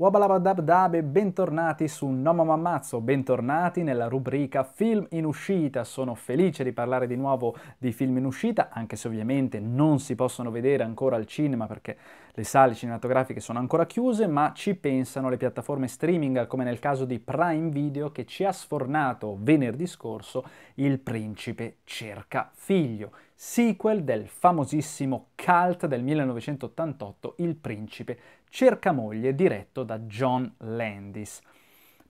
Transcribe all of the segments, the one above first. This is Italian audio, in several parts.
Wabalabadabdab e bentornati su No Mammazzo, bentornati nella rubrica Film in uscita. Sono felice di parlare di nuovo di film in uscita, anche se ovviamente non si possono vedere ancora al cinema perché le sale cinematografiche sono ancora chiuse, ma ci pensano le piattaforme streaming, come nel caso di Prime Video che ci ha sfornato venerdì scorso Il principe cerca figlio, sequel del famosissimo cult del 1988 Il principe cerca Cerca moglie diretto da John Landis.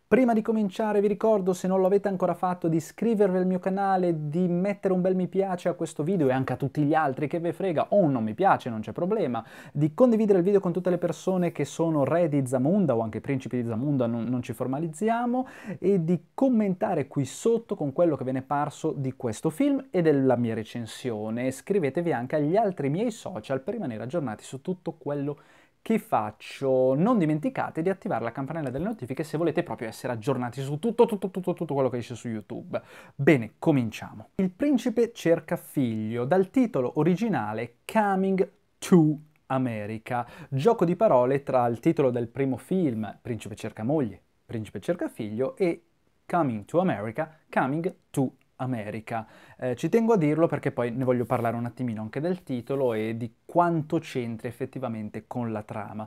Prima di cominciare vi ricordo, se non lo avete ancora fatto, di iscrivervi al mio canale, di mettere un bel mi piace a questo video e anche a tutti gli altri che ve frega, o un non mi piace, non c'è problema, di condividere il video con tutte le persone che sono re di Zamunda o anche principi di Zamunda, non, non ci formalizziamo, e di commentare qui sotto con quello che ve ne è parso di questo film e della mia recensione. Iscrivetevi anche agli altri miei social per rimanere aggiornati su tutto quello che che faccio. Non dimenticate di attivare la campanella delle notifiche se volete proprio essere aggiornati su tutto, tutto, tutto, tutto quello che esce su YouTube. Bene, cominciamo. Il principe cerca figlio, dal titolo originale Coming to America, gioco di parole tra il titolo del primo film, Principe cerca moglie, Principe cerca figlio, e Coming to America, Coming to America. America. Eh, ci tengo a dirlo perché poi ne voglio parlare un attimino anche del titolo e di quanto c'entri effettivamente con la trama.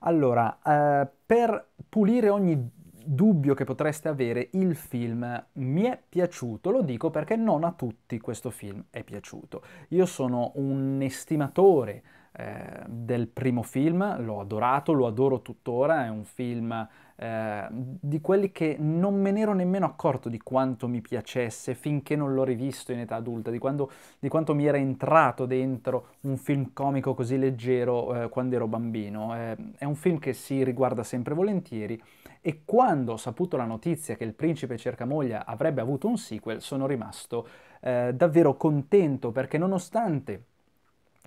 Allora, eh, per pulire ogni dubbio che potreste avere, il film mi è piaciuto, lo dico perché non a tutti questo film è piaciuto. Io sono un estimatore eh, del primo film, l'ho adorato, lo adoro tuttora, è un film eh, di quelli che non me ne ero nemmeno accorto di quanto mi piacesse finché non l'ho rivisto in età adulta, di, quando, di quanto mi era entrato dentro un film comico così leggero eh, quando ero bambino. Eh, è un film che si riguarda sempre volentieri e quando ho saputo la notizia che Il principe cerca moglie avrebbe avuto un sequel sono rimasto eh, davvero contento perché nonostante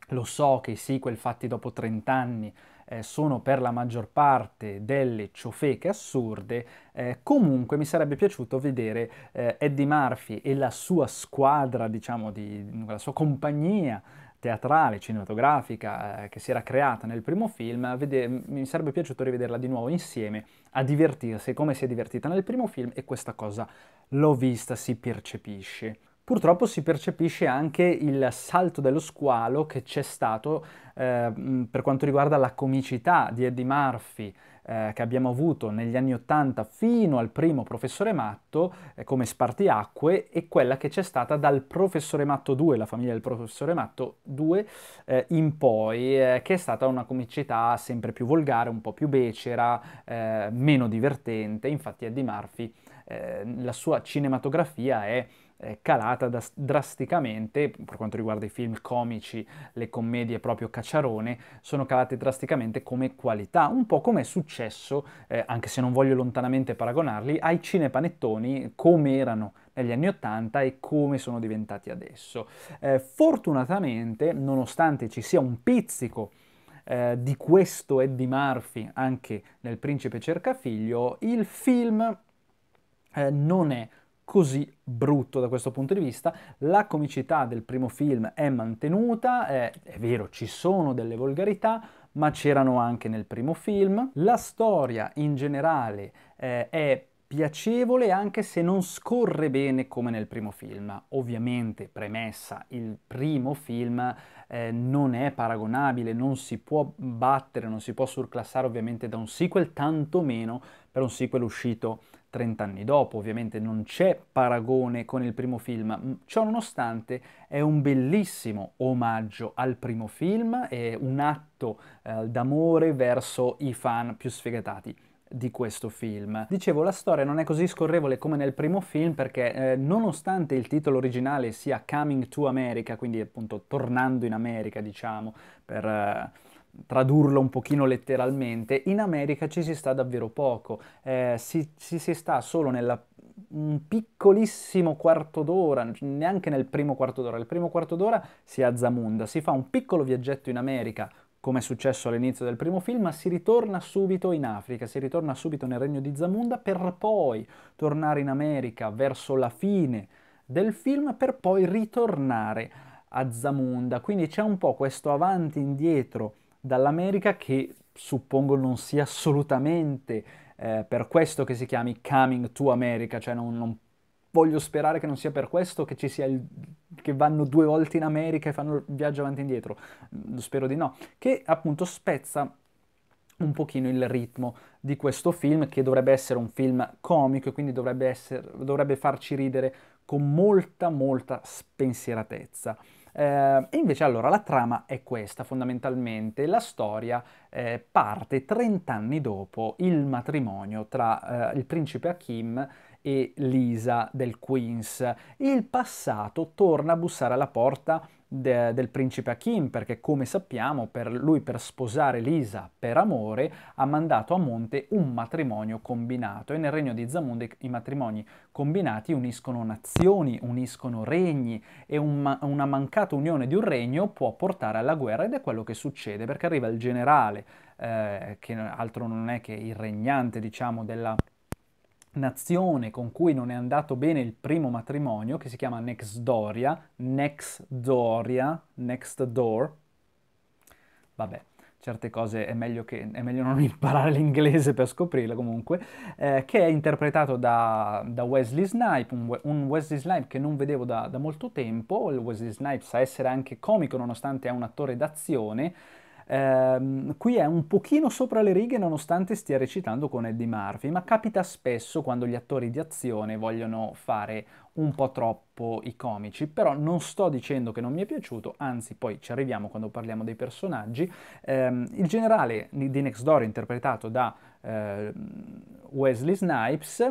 lo so che i sequel fatti dopo 30 anni eh, sono per la maggior parte delle ciofeche assurde, eh, comunque mi sarebbe piaciuto vedere eh, Eddie Murphy e la sua squadra, diciamo, di, la sua compagnia teatrale, cinematografica eh, che si era creata nel primo film, vede- mi sarebbe piaciuto rivederla di nuovo insieme a divertirsi come si è divertita nel primo film e questa cosa l'ho vista, si percepisce purtroppo si percepisce anche il salto dello squalo che c'è stato eh, per quanto riguarda la comicità di Eddie Murphy eh, che abbiamo avuto negli anni Ottanta fino al primo professore matto eh, come spartiacque e quella che c'è stata dal professore matto 2, la famiglia del professore matto 2 eh, in poi, eh, che è stata una comicità sempre più volgare, un po' più becera, eh, meno divertente, infatti Eddie Murphy la sua cinematografia è calata da, drasticamente, per quanto riguarda i film comici, le commedie proprio cacciarone, sono calate drasticamente come qualità, un po' come è successo, eh, anche se non voglio lontanamente paragonarli, ai cinepanettoni come erano negli anni 80 e come sono diventati adesso. Eh, fortunatamente, nonostante ci sia un pizzico eh, di questo Eddie Murphy anche nel Principe cerca figlio, il film eh, non è così brutto da questo punto di vista. La comicità del primo film è mantenuta, è, è vero, ci sono delle volgarità, ma c'erano anche nel primo film. La storia in generale eh, è piacevole anche se non scorre bene come nel primo film. Ovviamente, premessa, il primo film eh, non è paragonabile, non si può battere, non si può surclassare ovviamente da un sequel, tantomeno per un sequel uscito trent'anni dopo, ovviamente non c'è paragone con il primo film, ciò nonostante è un bellissimo omaggio al primo film e un atto eh, d'amore verso i fan più sfegatati di questo film. Dicevo, la storia non è così scorrevole come nel primo film perché eh, nonostante il titolo originale sia Coming to America, quindi appunto tornando in America, diciamo, per eh, tradurlo un pochino letteralmente, in America ci si sta davvero poco, eh, si, ci si sta solo nella un piccolissimo quarto d'ora, neanche nel primo quarto d'ora, il primo quarto d'ora si è a Zamunda, si fa un piccolo viaggetto in America, come è successo all'inizio del primo film, ma si ritorna subito in Africa, si ritorna subito nel regno di Zamunda per poi tornare in America verso la fine del film, per poi ritornare a Zamunda. Quindi c'è un po' questo avanti e indietro dall'America che suppongo non sia assolutamente eh, per questo che si chiami Coming to America, cioè non, non voglio sperare che non sia per questo che ci sia il che vanno due volte in America e fanno il viaggio avanti e indietro, mm, spero di no, che appunto spezza un pochino il ritmo di questo film che dovrebbe essere un film comico e quindi dovrebbe, essere, dovrebbe farci ridere con molta molta spensieratezza. Eh, invece allora la trama è questa fondamentalmente, la storia eh, parte 30 anni dopo il matrimonio tra eh, il principe Hakim e Lisa del Queens. Il passato torna a bussare alla porta de, del principe Hakim perché come sappiamo per lui per sposare Lisa per amore ha mandato a monte un matrimonio combinato e nel regno di Zamunda i matrimoni combinati uniscono nazioni, uniscono regni e un, una mancata unione di un regno può portare alla guerra ed è quello che succede perché arriva il generale eh, che altro non è che il regnante diciamo della nazione con cui non è andato bene il primo matrimonio, che si chiama Nexdoria, Nexdoria, Next Door. Vabbè, certe cose è meglio, che, è meglio non imparare l'inglese per scoprirle comunque, eh, che è interpretato da, da Wesley Snipe, un, un, Wesley Snipe che non vedevo da, da molto tempo, il Wesley Snipe sa essere anche comico nonostante è un attore d'azione, Ehm, qui è un pochino sopra le righe nonostante stia recitando con Eddie Murphy, ma capita spesso quando gli attori di azione vogliono fare un po' troppo i comici, però non sto dicendo che non mi è piaciuto, anzi poi ci arriviamo quando parliamo dei personaggi. Ehm, il generale di Next Door interpretato da eh, Wesley Snipes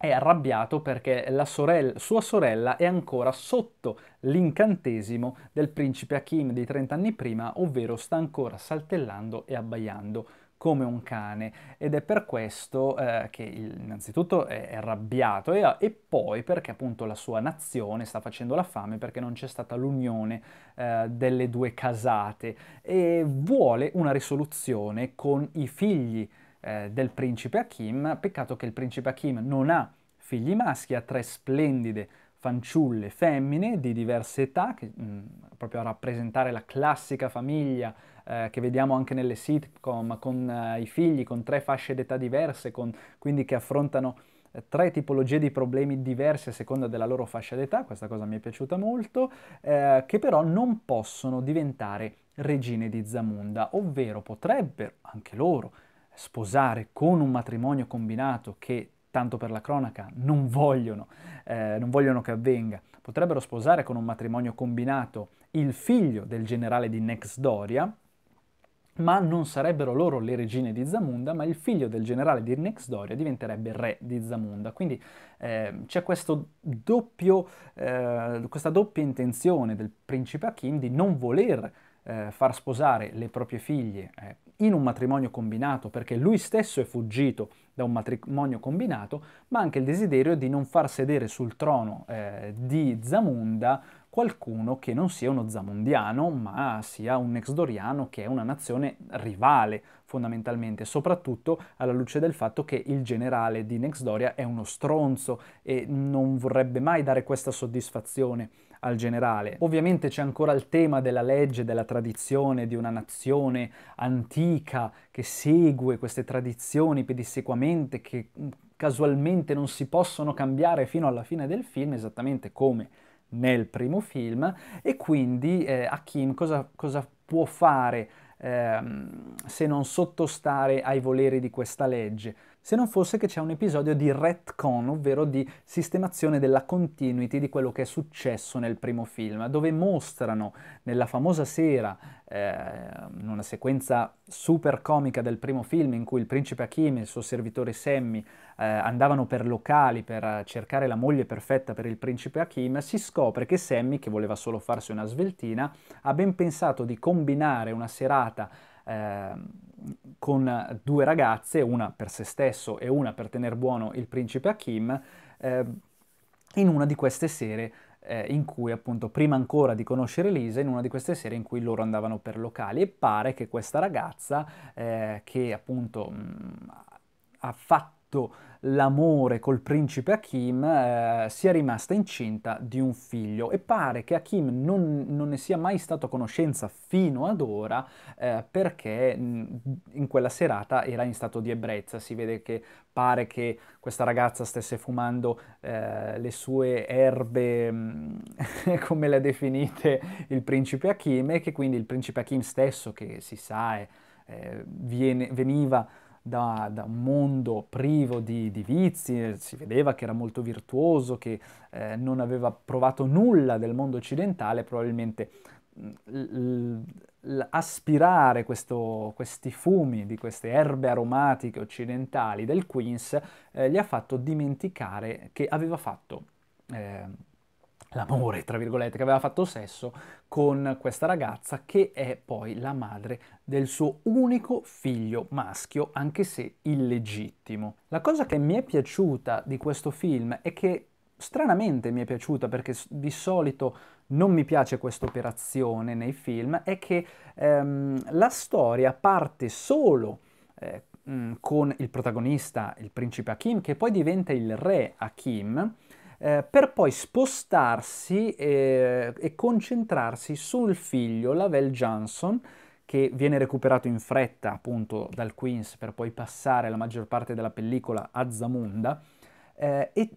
è arrabbiato perché sorella, sua sorella è ancora sotto l'incantesimo del principe Hakim di 30 anni prima, ovvero sta ancora saltellando e abbaiando come un cane ed è per questo eh, che innanzitutto è arrabbiato e, e, poi perché appunto la sua nazione sta facendo la fame perché non c'è stata l'unione eh, delle due casate e vuole una risoluzione con i figli eh, del principe Hakim. Peccato che il principe Hakim non ha figli maschi, ha tre splendide fanciulle femmine di diverse età, che, mh, mm, proprio a rappresentare la classica famiglia eh, che vediamo anche nelle sitcom, con eh, i figli con tre fasce d'età diverse, con, quindi che affrontano eh, tre tipologie di problemi diversi a seconda della loro fascia d'età, questa cosa mi è piaciuta molto, eh, che però non possono diventare regine di Zamunda, ovvero potrebbero anche loro sposare con un matrimonio combinato che, tanto per la cronaca, non vogliono, eh, non vogliono che avvenga, potrebbero sposare con un matrimonio combinato il figlio del generale di Doria, ma non sarebbero loro le regine di Zamunda, ma il figlio del generale di Doria diventerebbe re di Zamunda. Quindi eh, c'è doppio, eh, questa doppia intenzione del principe Hakim di non voler eh, far sposare le proprie figlie eh, in un matrimonio combinato, perché lui stesso è fuggito da un matrimonio combinato, ma anche il desiderio di non far sedere sul trono eh, di Zamunda qualcuno che non sia uno zamundiano, ma sia un exdoriano che è una nazione rivale fondamentalmente, soprattutto alla luce del fatto che il generale di Nexdoria è uno stronzo e non vorrebbe mai dare questa soddisfazione al generale. Ovviamente c'è ancora il tema della legge, della tradizione di una nazione antica che segue queste tradizioni pedissequamente, che mm, casualmente non si possono cambiare fino alla fine del film, esattamente come nel primo film, e quindi eh, Hakim cosa, cosa può fare? Ehm, se non sottostare ai voleri di questa legge se non fosse che c'è un episodio di retcon, ovvero di sistemazione della continuity di quello che è successo nel primo film, dove mostrano nella famosa sera, eh, in una sequenza super comica del primo film in cui il principe Hakim e il suo servitore Sammy eh, andavano per locali per cercare la moglie perfetta per il principe Hakim, si scopre che Sammy, che voleva solo farsi una sveltina, ha ben pensato di combinare una serata Ehm, con due ragazze, una per se stesso e una per tenere buono il principe Hakim, eh, in una di queste sere eh, in cui appunto prima ancora di conoscere Lisa, in una di queste sere in cui loro andavano per locali e pare che questa ragazza eh, che appunto mh, ha fatto fatto l'amore col principe Hakim, eh, sia rimasta incinta di un figlio e pare che Hakim non, non ne sia mai stato a conoscenza fino ad ora eh, perché mm, in quella serata era in stato di ebbrezza, si vede che pare che questa ragazza stesse fumando eh, le sue erbe, mm, come le ha definite il principe Hakim, e che quindi il principe Hakim stesso, che si sa, è, eh, viene, veniva da, da un mondo privo di, di, vizi, eh, si vedeva che era molto virtuoso, che eh, non aveva provato nulla del mondo occidentale, probabilmente mm, aspirare questo, questi fumi di queste erbe aromatiche occidentali del Queens eh, gli ha fatto dimenticare che aveva fatto eh, l'amore, tra virgolette, che aveva fatto sesso con questa ragazza che è poi la madre del suo unico figlio maschio, anche se illegittimo. La cosa che mi è piaciuta di questo film è che stranamente mi è piaciuta perché di solito non mi piace questa operazione nei film, è che ehm, la storia parte solo eh, con il protagonista, il principe Hakim, che poi diventa il re Hakim, eh, per poi spostarsi e, eh, e concentrarsi sul figlio, Lavelle Johnson, che viene recuperato in fretta appunto dal Queens per poi passare la maggior parte della pellicola a Zamunda eh, e,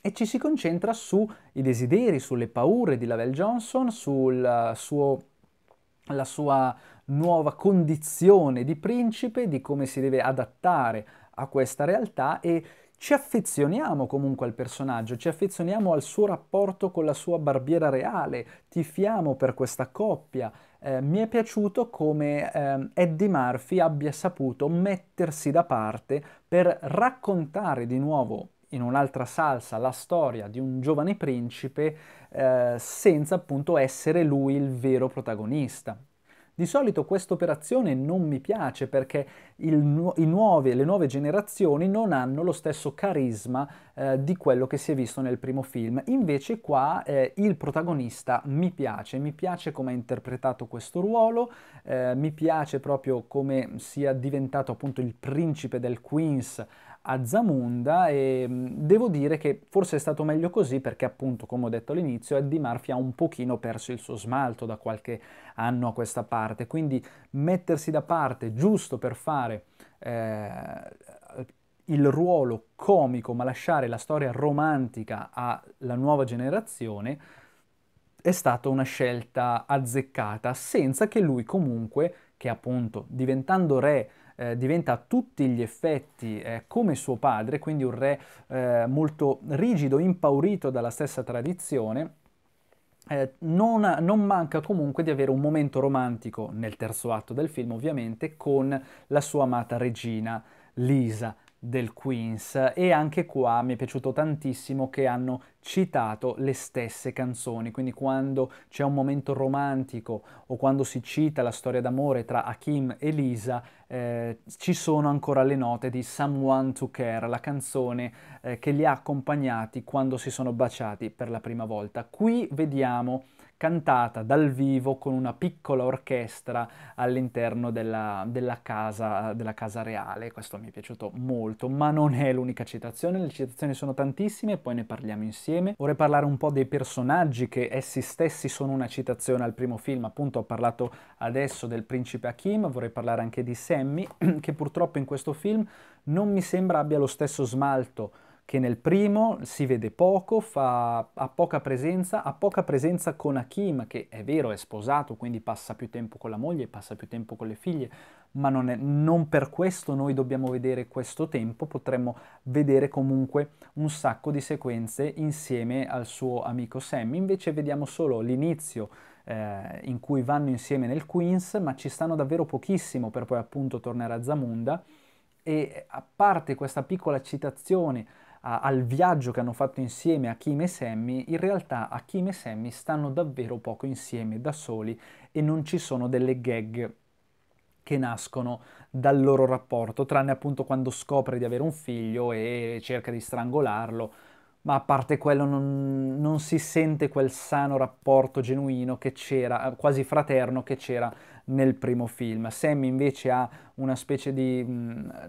e, ci si concentra sui desideri, sulle paure di Lavelle Johnson, sulla sua nuova condizione di principe, di come si deve adattare a questa realtà e ci affezioniamo comunque al personaggio, ci affezioniamo al suo rapporto con la sua barbiera reale, tifiamo per questa coppia. Eh, mi è piaciuto come eh, Eddie Murphy abbia saputo mettersi da parte per raccontare di nuovo in un'altra salsa la storia di un giovane principe eh, senza appunto essere lui il vero protagonista. Di solito questa operazione non mi piace perché nu nuove, le nuove generazioni non hanno lo stesso carisma eh, di quello che si è visto nel primo film. Invece qua eh, il protagonista mi piace, mi piace come ha interpretato questo ruolo, eh, mi piace proprio come sia diventato appunto il principe del Queens a Zamunda e mm, devo dire che forse è stato meglio così perché appunto come ho detto all'inizio Eddie Murphy ha un pochino perso il suo smalto da qualche anno a questa parte quindi mettersi da parte giusto per fare eh, il ruolo comico ma lasciare la storia romantica alla nuova generazione è stata una scelta azzeccata senza che lui comunque che appunto diventando re eh, diventa a tutti gli effetti eh, come suo padre, quindi un re eh, molto rigido, impaurito dalla stessa tradizione, eh, non, non, manca comunque di avere un momento romantico nel terzo atto del film, ovviamente, con la sua amata regina Lisa del Queens e anche qua mi è piaciuto tantissimo che hanno citato le stesse canzoni, quindi quando c'è un momento romantico o quando si cita la storia d'amore tra Hakim e Lisa, eh, ci sono ancora le note di Someone to Care, la canzone eh, che li ha accompagnati quando si sono baciati per la prima volta. Qui vediamo cantata dal vivo con una piccola orchestra all'interno della, della, casa, della casa reale. Questo mi è piaciuto molto, ma non è l'unica citazione, le citazioni sono tantissime, poi ne parliamo insieme. Vorrei parlare un po' dei personaggi che essi stessi sono una citazione al primo film, appunto ho parlato adesso del principe Hakim, vorrei parlare anche di Sammy, che purtroppo in questo film non mi sembra abbia lo stesso smalto che nel primo si vede poco, fa, ha poca presenza, ha poca presenza con Hakim, che è vero, è sposato, quindi passa più tempo con la moglie, passa più tempo con le figlie, ma non, è, non per questo noi dobbiamo vedere questo tempo, potremmo vedere comunque un sacco di sequenze insieme al suo amico Sam, invece vediamo solo l'inizio eh, in cui vanno insieme nel Queens, ma ci stanno davvero pochissimo per poi appunto tornare a Zamunda e a parte questa piccola citazione al viaggio che hanno fatto insieme Hakim e Sammy, in realtà Hakim e Sammy stanno davvero poco insieme da soli e non ci sono delle gag che nascono dal loro rapporto, tranne appunto quando scopre di avere un figlio e cerca di strangolarlo ma a parte quello non, non, si sente quel sano rapporto genuino che c'era, eh, quasi fraterno che c'era nel primo film. Sam invece ha una specie di mh,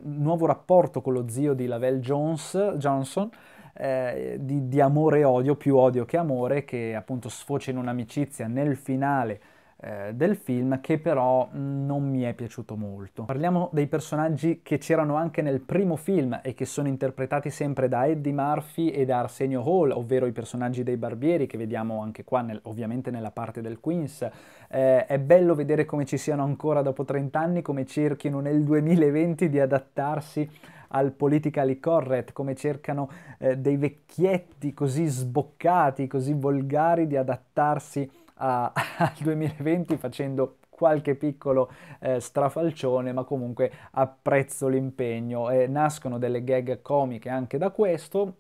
mm, nuovo rapporto con lo zio di Lavelle Jones, Johnson, eh, di, di amore e odio, più odio che amore, che appunto sfocia in un'amicizia nel finale eh, del film che però mm, non mi è piaciuto molto. Parliamo dei personaggi che c'erano anche nel primo film e che sono interpretati sempre da Eddie Murphy e da Arsenio Hall, ovvero i personaggi dei barbieri che vediamo anche qua nel, ovviamente nella parte del Queens. Eh, è bello vedere come ci siano ancora dopo 30 anni, come cerchino nel 2020 di adattarsi al politically correct, come cercano eh, dei vecchietti così sboccati, così volgari di adattarsi a, al 2020 facendo qualche piccolo eh, strafalcione, ma comunque apprezzo l'impegno. Eh, nascono delle gag comiche anche da questo,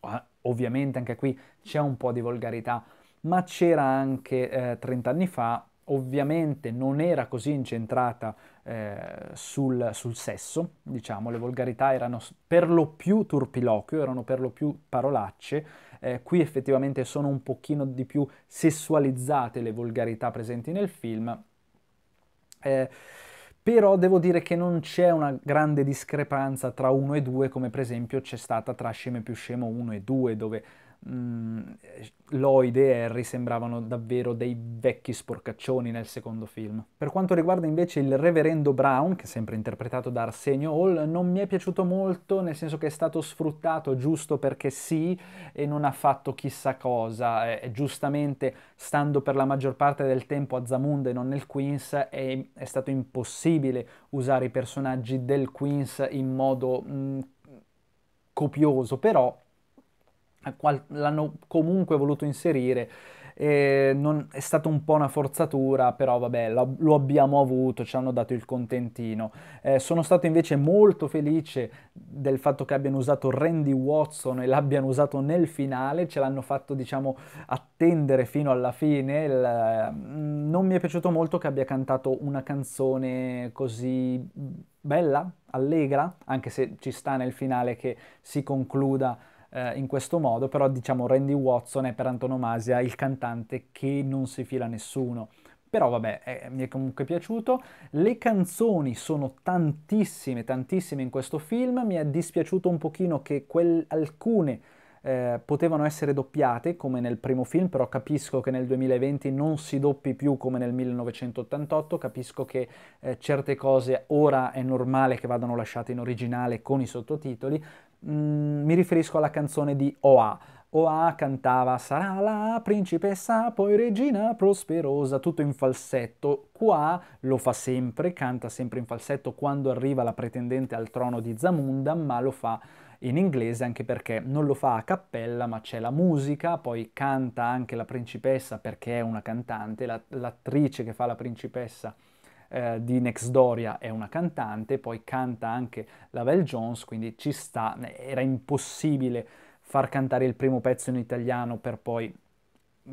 ah, ovviamente anche qui c'è un po' di volgarità, ma c'era anche eh, 30 anni fa, ovviamente non era così incentrata eh, sul, sul, sesso, diciamo, le volgarità erano per lo più turpiloquio, erano per lo più parolacce, eh, qui effettivamente sono un pochino di più sessualizzate le volgarità presenti nel film. Eh, però devo dire che non c'è una grande discrepanza tra 1 e 2 come per esempio c'è stata tra Scemo e più Scemo 1 e 2 dove Lloyd mm, e Harry sembravano davvero dei vecchi sporcaccioni nel secondo film. Per quanto riguarda invece il reverendo Brown, che è sempre interpretato da Arsenio Hall, non mi è piaciuto molto, nel senso che è stato sfruttato giusto perché sì e non ha fatto chissà cosa, e, eh, eh, giustamente stando per la maggior parte del tempo a Zamunda e non nel Queens è, è stato impossibile usare i personaggi del Queens in modo mh, mm, copioso, però eh, l'hanno comunque voluto inserire. Eh, non, è stata un po' una forzatura, però vabbè, lo, lo abbiamo avuto, ci hanno dato il contentino. Eh, sono stato invece molto felice del fatto che abbiano usato Randy Watson e l'abbiano usato nel finale, ce l'hanno fatto diciamo attendere fino alla fine. Il, mm, non mi è piaciuto molto che abbia cantato una canzone così bella, allegra, anche se ci sta nel finale che si concluda eh, in questo modo, però diciamo Randy Watson è per antonomasia il cantante che non si fila nessuno. Però vabbè, eh, mi è comunque piaciuto. Le canzoni sono tantissime, tantissime in questo film. Mi è dispiaciuto un pochino che quel, alcune eh, potevano essere doppiate come nel primo film, però capisco che nel 2020 non si doppi più come nel 1988, capisco che eh, certe cose ora è normale che vadano lasciate in originale con i sottotitoli, Mm, mi riferisco alla canzone di Oa. Oa cantava sarà la principessa, poi regina prosperosa, tutto in falsetto. Qua lo fa sempre, canta sempre in falsetto quando arriva la pretendente al trono di Zamunda, ma lo fa in inglese anche perché non lo fa a cappella, ma c'è la musica, poi canta anche la principessa perché è una cantante, la, l'attrice che fa la principessa eh, di Next Doria è una cantante, poi canta anche la Val Jones, quindi ci sta, era impossibile far cantare il primo pezzo in italiano per poi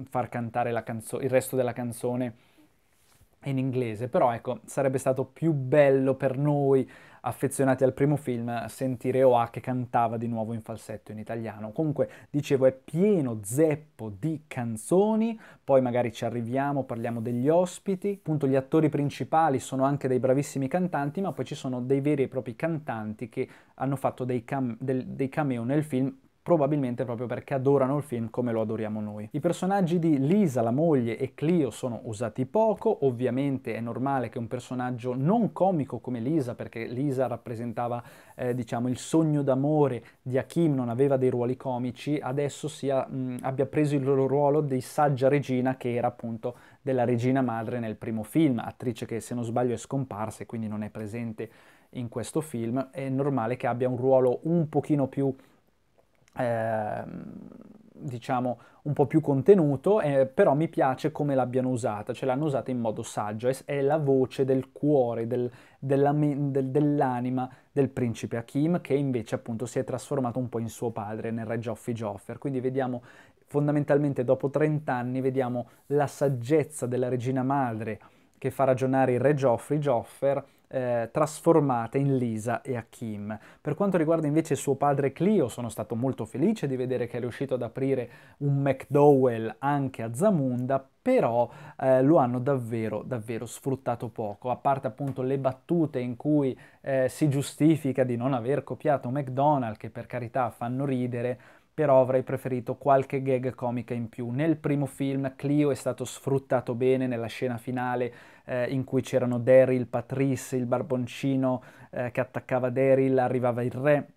far cantare canzo- il resto della canzone in inglese, però ecco, sarebbe stato più bello per noi affezionati al primo film, sentire Oa che cantava di nuovo in falsetto in italiano. Comunque, dicevo, è pieno zeppo di canzoni, poi magari ci arriviamo, parliamo degli ospiti, appunto gli attori principali sono anche dei bravissimi cantanti, ma poi ci sono dei veri e propri cantanti che hanno fatto dei, cam- del- dei cameo nel film probabilmente proprio perché adorano il film come lo adoriamo noi. I personaggi di Lisa, la moglie e Clio sono usati poco, ovviamente è normale che un personaggio non comico come Lisa, perché Lisa rappresentava eh, diciamo il sogno d'amore di Hakim, non aveva dei ruoli comici, adesso sia, mh, abbia preso il loro ruolo di saggia regina che era appunto della regina madre nel primo film, attrice che se non sbaglio è scomparsa e quindi non è presente in questo film, è normale che abbia un ruolo un pochino più Ehm, diciamo un po' più contenuto, eh, però mi piace come l'abbiano usata, cioè l'hanno usata in modo saggio, è, è la voce del cuore, del, della, del, dell'anima del principe Hakim che invece appunto si è trasformato un po' in suo padre, nel re Geoffrey Joffer, quindi vediamo fondamentalmente dopo 30 anni vediamo la saggezza della regina madre che fa ragionare il re Geoffrey Joffer eh, trasformate in Lisa e Hakim. Per quanto riguarda invece suo padre Clio, sono stato molto felice di vedere che è riuscito ad aprire un McDowell anche a Zamunda, però eh, lo hanno davvero, davvero sfruttato poco, a parte appunto le battute in cui eh, si giustifica di non aver copiato McDonald's, che per carità fanno ridere, però avrei preferito qualche gag comica in più. Nel primo film Clio è stato sfruttato bene nella scena finale, eh, in cui c'erano Daryl, Patrice, il barboncino eh, che attaccava Daryl, arrivava il re.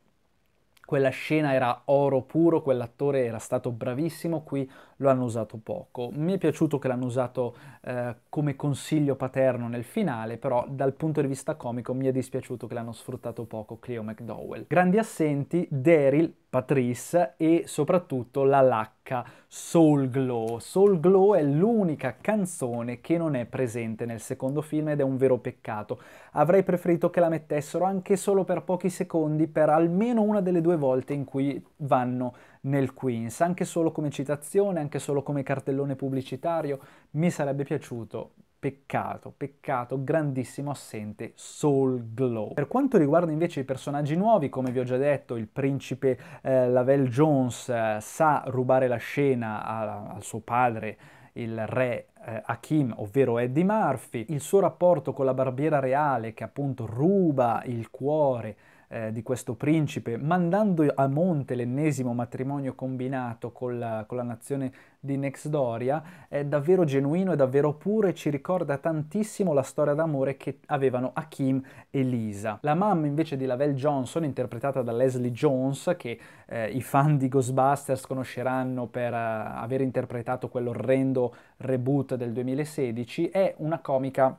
Quella scena era oro puro, quell'attore era stato bravissimo, qui lo hanno usato poco. Mi è piaciuto che l'hanno usato eh, come consiglio paterno nel finale, però dal punto di vista comico mi è dispiaciuto che l'hanno sfruttato poco Cleo McDowell. Grandi assenti, Daryl, Patrice e soprattutto la lacca Soul Glow. Soul Glow è l'unica canzone che non è presente nel secondo film ed è un vero peccato. Avrei preferito che la mettessero anche solo per pochi secondi per almeno una delle due volte in cui vanno nel Queens, anche solo come citazione, anche solo come cartellone pubblicitario, mi sarebbe piaciuto. Peccato, peccato, grandissimo assente Soul Glow. Per quanto riguarda invece i personaggi nuovi, come vi ho già detto, il principe eh, Lavelle Jones eh, sa rubare la scena a, a suo padre, il re eh, Hakim, ovvero Eddie Murphy, il suo rapporto con la barbiera reale che appunto ruba il cuore eh, di questo principe, mandando a monte l'ennesimo matrimonio combinato con la, con la nazione di Nexdoria, è davvero genuino, è davvero puro e ci ricorda tantissimo la storia d'amore che avevano Hakim e Lisa. La mamma invece di Lavelle Johnson, interpretata da Leslie Jones, che eh, i fan di Ghostbusters conosceranno per eh, aver interpretato quell'orrendo reboot del 2016, è una comica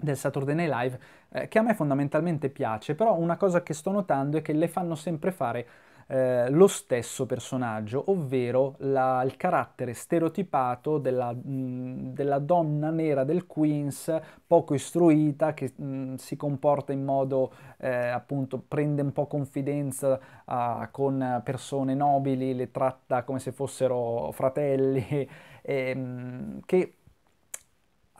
del Saturday Night Live, eh, che a me fondamentalmente piace, però una cosa che sto notando è che le fanno sempre fare eh, lo stesso personaggio, ovvero la, il carattere stereotipato della, mh, della, donna nera del Queens, poco istruita, che mh, si comporta in modo eh, appunto prende un po' confidenza uh, con persone nobili, le tratta come se fossero fratelli, e, mh, che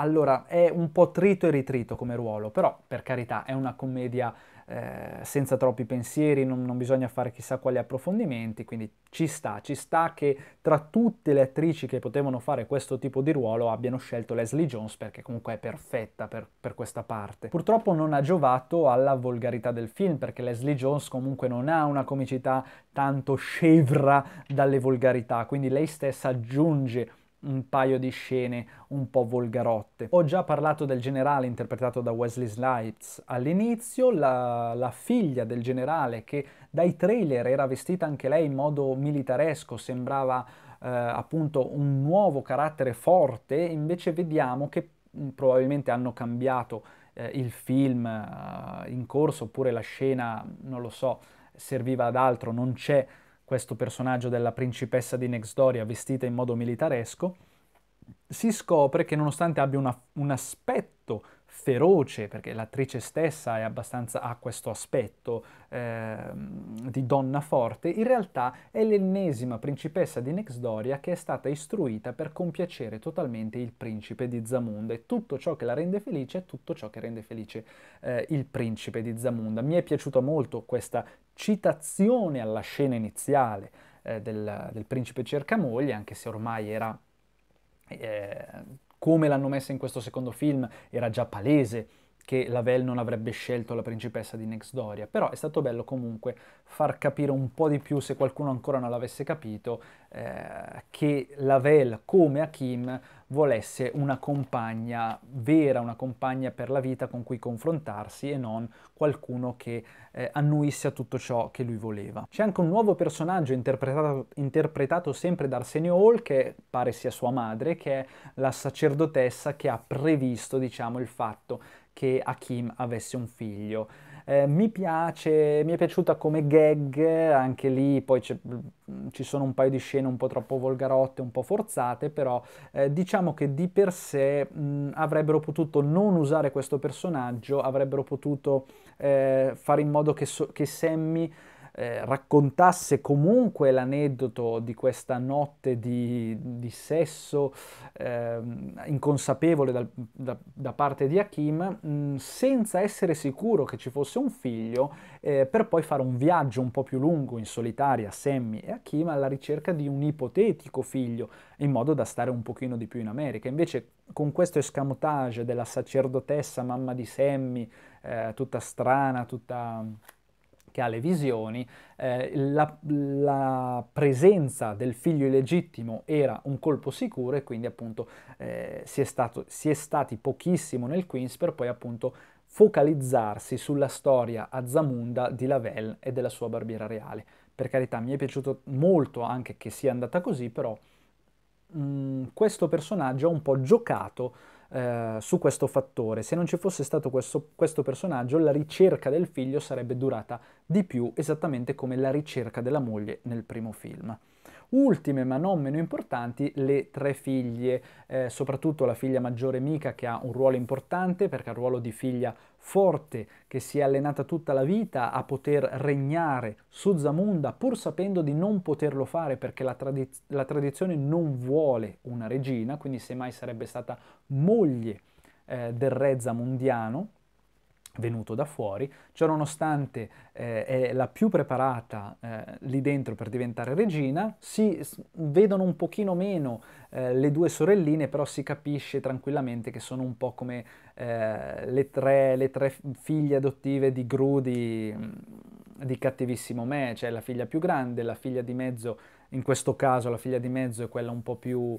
allora, è un po' trito e ritrito come ruolo, però per carità è una commedia eh, senza troppi pensieri, non, non, bisogna fare chissà quali approfondimenti, quindi ci sta, ci sta che tra tutte le attrici che potevano fare questo tipo di ruolo abbiano scelto Leslie Jones perché comunque è perfetta per, per questa parte. Purtroppo non ha giovato alla volgarità del film perché Leslie Jones comunque non ha una comicità tanto scevra dalle volgarità, quindi lei stessa aggiunge un paio di scene un po' volgarotte. Ho già parlato del generale interpretato da Wesley Snipes all'inizio, la, la, figlia del generale che dai trailer era vestita anche lei in modo militaresco, sembrava eh, appunto un nuovo carattere forte, invece vediamo che mm, probabilmente hanno cambiato eh, il film eh, in corso oppure la scena, non lo so, serviva ad altro, non c'è questo personaggio della principessa di Nexdoria vestita in modo militaresco, si scopre che nonostante abbia una, un aspetto feroce, perché l'attrice stessa è abbastanza, ha questo aspetto eh, di donna forte, in realtà è l'ennesima principessa di Nexdoria che è stata istruita per compiacere totalmente il principe di Zamunda e tutto ciò che la rende felice è tutto ciò che rende felice eh, il principe di Zamunda. Mi è piaciuta molto questa citazione alla scena iniziale eh, del, del principe cercamoglie, anche se ormai era... Eh, come l'hanno messa in questo secondo film era già palese che Lavelle non avrebbe scelto la principessa di Next Doria, però è stato bello comunque far capire un po' di più, se qualcuno ancora non l'avesse capito, eh, che Lavelle, come Hakim, volesse una compagna vera, una compagna per la vita con cui confrontarsi e non qualcuno che eh, annuisse a tutto ciò che lui voleva. C'è anche un nuovo personaggio interpretato, interpretato sempre da Arsenio Hall che pare sia sua madre, che è la sacerdotessa che ha previsto diciamo il fatto che Hakim avesse un figlio. Eh, mi piace, mi è piaciuta come gag, anche lì poi mm, ci sono un paio di scene un po' troppo volgarotte, un po' forzate, però eh, diciamo che di per sé mh, mm, avrebbero potuto non usare questo personaggio, avrebbero potuto eh, fare in modo che, so- che Sammy eh, raccontasse comunque l'aneddoto di questa notte di, di sesso eh, inconsapevole dal, da, da, parte di Hakim mh, mm, senza essere sicuro che ci fosse un figlio eh, per poi fare un viaggio un po' più lungo in solitaria Sammy e Hakim alla ricerca di un ipotetico figlio in modo da stare un pochino di più in America invece con questo escamotage della sacerdotessa mamma di Sammy eh, tutta strana tutta che ha le visioni, eh, la, la, presenza del figlio illegittimo era un colpo sicuro e quindi appunto eh, si, è stato, si, è stati pochissimo nel Queens per poi appunto focalizzarsi sulla storia azamunda di Lavelle e della sua barbiera reale. Per carità, mi è piaciuto molto anche che sia andata così, però mh, mm, questo personaggio ha un po' giocato eh, su questo fattore. Se non ci fosse stato questo, questo personaggio, la ricerca del figlio sarebbe durata di più, esattamente come la ricerca della moglie nel primo film. Ultime ma non meno importanti le tre figlie, eh, soprattutto la figlia maggiore Mika che ha un ruolo importante perché ha un ruolo di figlia forte che si è allenata tutta la vita a poter regnare su Zamunda pur sapendo di non poterlo fare perché la, tradiz- la tradizione non vuole una regina, quindi semmai sarebbe stata moglie eh, del re zamundiano venuto da fuori, ciononostante eh, è la più preparata eh, lì dentro per diventare regina, si vedono un pochino meno eh, le due sorelline, però si capisce tranquillamente che sono un po' come eh, le tre, le, tre, figlie adottive di Gru di, di Cattivissimo Me, cioè la figlia più grande, la figlia di mezzo, in questo caso la figlia di mezzo è quella un po' più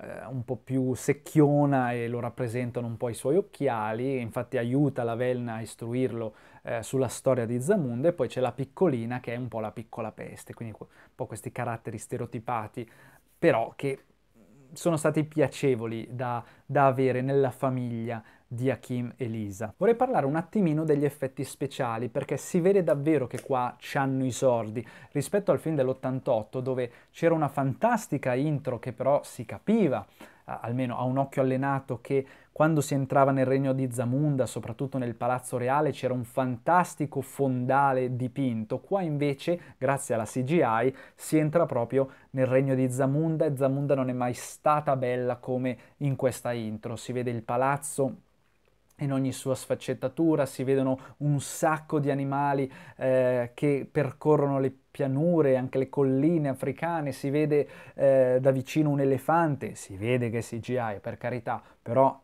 eh, un po' più secchiona e lo rappresentano un po' i suoi occhiali, infatti aiuta la Velna a istruirlo eh, sulla storia di Zamunda e poi c'è la piccolina che è un po' la piccola peste, quindi un po' questi caratteri stereotipati, però che sono stati piacevoli da, da avere nella famiglia di Hakim Elisa. Vorrei parlare un attimino degli effetti speciali perché si vede davvero che qua c'hanno i sordi rispetto al film dell'88 dove c'era una fantastica intro che però si capiva almeno a un occhio allenato, che quando si entrava nel regno di Zamunda, soprattutto nel palazzo reale, c'era un fantastico fondale dipinto. Qua invece, grazie alla CGI, si entra proprio nel regno di Zamunda e Zamunda non è mai stata bella come in questa intro. Si vede il palazzo in ogni sua sfaccettatura, si vedono un sacco di animali eh, che percorrono le pianure, anche le colline africane, si vede eh, da vicino un elefante, si vede che è CGI per carità, però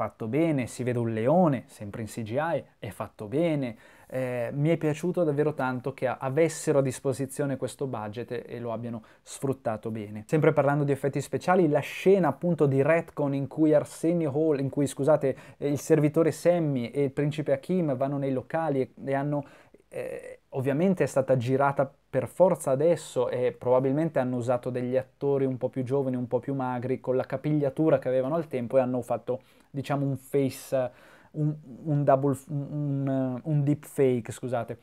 fatto bene, si vede un leone, sempre in CGI, è fatto bene. Eh, mi è piaciuto davvero tanto che avessero a disposizione questo budget e lo abbiano sfruttato bene. Sempre parlando di effetti speciali, la scena appunto di retcon in cui Arsenio Hall, in cui scusate, eh, il servitore Sammy e il principe Hakim vanno nei locali e, e hanno eh, ovviamente è stata girata per forza adesso e probabilmente hanno usato degli attori un po' più giovani, un po' più magri, con la capigliatura che avevano al tempo e hanno fatto diciamo un face, un, un, double, un, un eh, deepfake, scusate.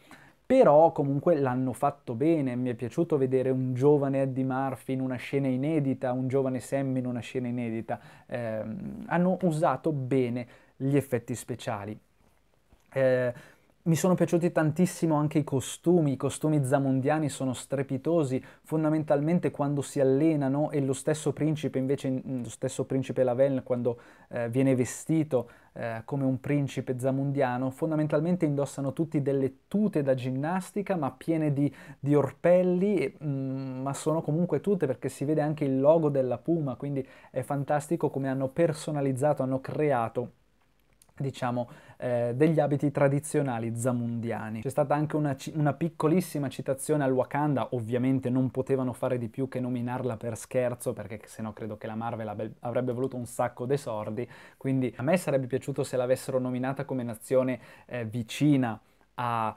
Però comunque l'hanno fatto bene, mi è piaciuto vedere un giovane Eddie Murphy in una scena inedita, un giovane Sam in una scena inedita. Eh, hanno usato bene gli effetti speciali. Eh, mi sono piaciuti tantissimo anche i costumi, i costumi zamondiani sono strepitosi, fondamentalmente quando si allenano e lo stesso principe invece, mm, lo stesso principe Lavel quando eh, viene vestito eh, come un principe zamondiano, fondamentalmente indossano tutti delle tute da ginnastica ma piene di, di orpelli, e, mh, mm, ma sono comunque tute perché si vede anche il logo della Puma, quindi è fantastico come hanno personalizzato, hanno creato diciamo, eh, degli abiti tradizionali zamundiani. C'è stata anche una, una, piccolissima citazione al Wakanda, ovviamente non potevano fare di più che nominarla per scherzo, perché sennò credo che la Marvel avrebbe voluto un sacco dei sordi, quindi a me sarebbe piaciuto se l'avessero nominata come nazione eh, vicina a,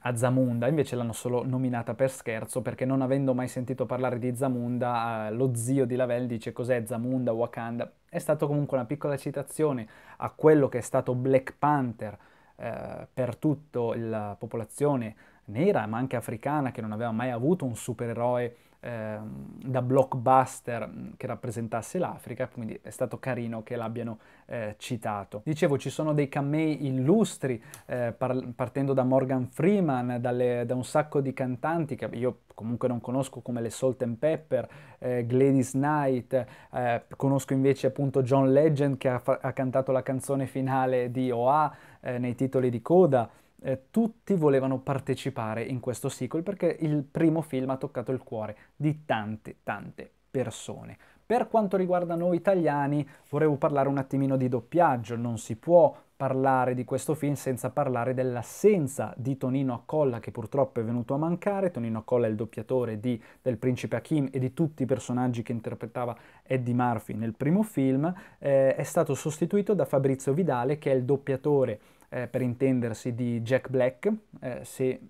a Zamunda, invece l'hanno solo nominata per scherzo perché non avendo mai sentito parlare di Zamunda, eh, lo zio di Lavel dice cos'è Zamunda, Wakanda. È stata comunque una piccola citazione a quello che è stato Black Panther uh, per tutta la popolazione nera ma anche africana che non aveva mai avuto un supereroe Ehm, da blockbuster mm, che rappresentasse l'Africa, quindi è stato carino che l'abbiano eh, citato. Dicevo, ci sono dei camei illustri, eh, par- partendo da Morgan Freeman, dalle, da un sacco di cantanti che io comunque non conosco come le Salt and Pepper, eh, Gladys Knight, eh, conosco invece appunto John Legend che ha, fa- ha cantato la canzone finale di OA eh, nei titoli di coda eh, tutti volevano partecipare in questo sequel perché il primo film ha toccato il cuore di tante, tante persone. Per quanto riguarda noi italiani, volevo parlare un attimino di doppiaggio, non si può parlare di questo film senza parlare dell'assenza di Tonino Accolla che purtroppo è venuto a mancare, Tonino Accolla è il doppiatore di, del principe Hakim e di tutti i personaggi che interpretava Eddie Murphy nel primo film, eh, è stato sostituito da Fabrizio Vidale che è il doppiatore eh, per intendersi, di Jack Black, eh, se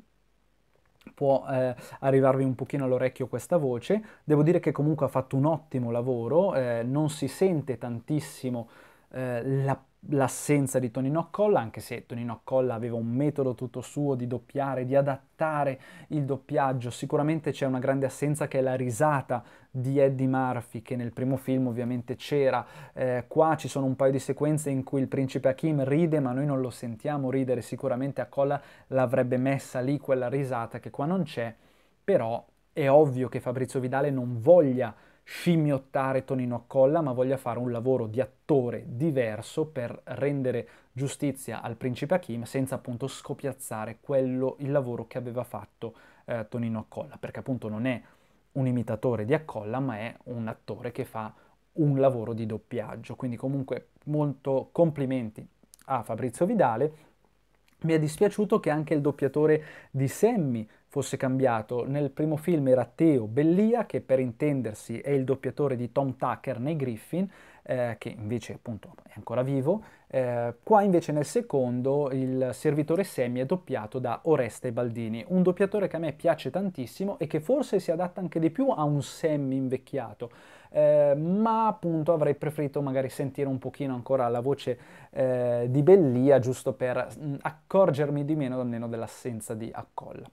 può eh, arrivarvi un pochino all'orecchio questa voce. Devo dire che comunque ha fatto un ottimo lavoro, eh, non si sente tantissimo eh, la l'assenza di Tonino Colla, anche se Tonino Colla aveva un metodo tutto suo di doppiare, di adattare il doppiaggio, sicuramente c'è una grande assenza che è la risata di Eddie Murphy, che nel primo film ovviamente c'era. Eh, qua ci sono un paio di sequenze in cui il principe Hakim ride, ma noi non lo sentiamo ridere, sicuramente a Colla l'avrebbe messa lì quella risata che qua non c'è, però è ovvio che Fabrizio Vidale non voglia scimmiottare Tonino Accolla, ma voglia fare un lavoro di attore diverso per rendere giustizia al principe Hakim senza appunto scopiazzare quello, il lavoro che aveva fatto eh, Tonino Accolla, perché appunto non è un imitatore di Accolla, ma è un attore che fa un lavoro di doppiaggio. Quindi comunque molto complimenti a Fabrizio Vidale. Mi è dispiaciuto che anche il doppiatore di Sammy fosse cambiato. Nel primo film era Teo Bellia, che per intendersi è il doppiatore di Tom Tucker nei Griffin, eh, che invece appunto è ancora vivo. Eh, qua invece nel secondo il servitore Semi è doppiato da Oreste Baldini, un doppiatore che a me piace tantissimo e che forse si adatta anche di più a un Semi invecchiato. Eh, ma appunto avrei preferito magari sentire un pochino ancora la voce eh, di Bellia giusto per mh, mm, accorgermi di meno almeno dell'assenza di Accolla.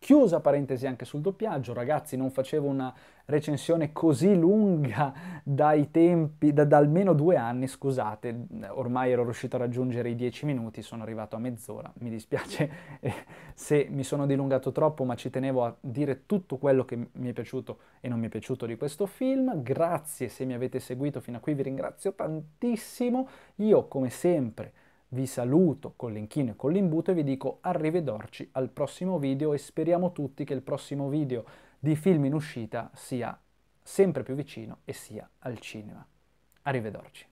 Chiusa parentesi anche sul doppiaggio, ragazzi, non facevo una recensione così lunga dai tempi, da, da, almeno due anni, scusate, ormai ero riuscito a raggiungere i dieci minuti, sono arrivato a mezz'ora, mi dispiace eh, se mi sono dilungato troppo, ma ci tenevo a dire tutto quello che mi è piaciuto e non mi è piaciuto di questo film, grazie se mi avete seguito fino a qui, vi ringrazio tantissimo, io come sempre vi saluto con l'inchino e con l'imbuto e vi dico arrivederci al prossimo video e speriamo tutti che il prossimo video di film in uscita sia sempre più vicino e sia al cinema. Arrivederci.